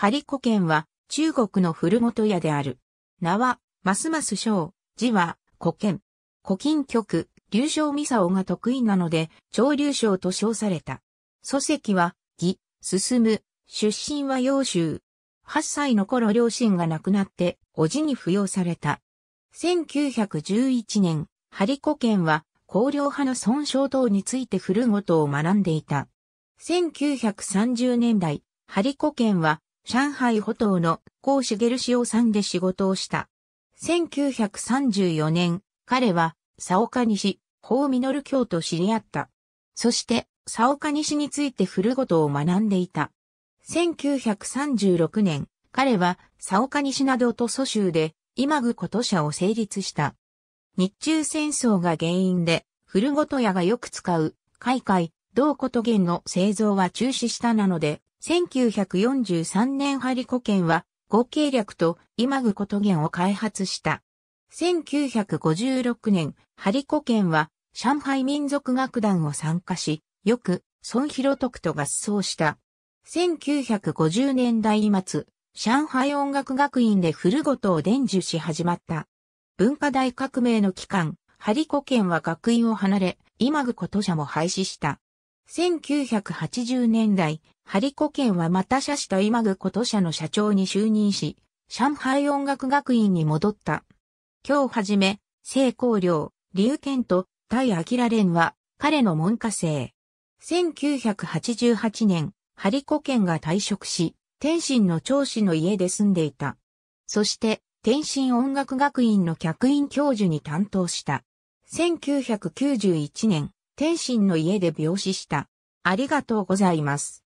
ハリコ県は中国の古本屋である。名は、ますます章、字は、古県。古今局、流暢ミサオが得意なので、長流暢と称された。祖籍は、義、進む、出身は陽州。8歳の頃両親が亡くなって、おじに扶養された。1911年、ハリコ県は、高陵派の損傷等について古事を学んでいた。1930年代、ハリコ県は、上海歩道の高茂潮さんで仕事をした。1934年、彼は、佐岡西、法実教と知り合った。そして、佐岡西について古事を学んでいた。1936年、彼は、佐岡西などと蘇州で、今具こと社を成立した。日中戦争が原因で、古事屋がよく使う、海海、銅こと弦の製造は中止したなので、1943年ハリコ県は合計略と今具こと源を開発した。1956年、ハリコ県は上海民族楽団を参加し、よく孫広徳と合奏した。1950年代末、上海音楽学院で古事を伝授し始まった。文化大革命の期間、ハリコ県は学院を離れ、今具こと社も廃止した。1980年代、ハリコ県はまた社氏と今具こと社の社長に就任し、上海音楽学院に戻った。今日はじめ、聖光良、劉健と、対レンは、彼の門下生。1988年、ハリコ県が退職し、天津の長子の家で住んでいた。そして、天津音楽学院の客員教授に担当した。1991年、天津の家で病死した。ありがとうございます。